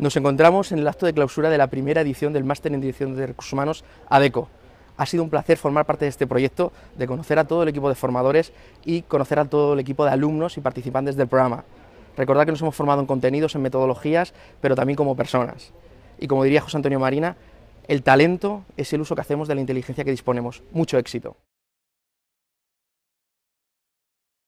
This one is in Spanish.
Nos encontramos en el acto de clausura de la primera edición del Máster en Dirección de Recursos Humanos ADECO. Ha sido un placer formar parte de este proyecto, de conocer a todo el equipo de formadores y conocer a todo el equipo de alumnos y participantes del programa. Recordad que nos hemos formado en contenidos, en metodologías, pero también como personas. Y como diría José Antonio Marina, el talento es el uso que hacemos de la inteligencia que disponemos. Mucho éxito.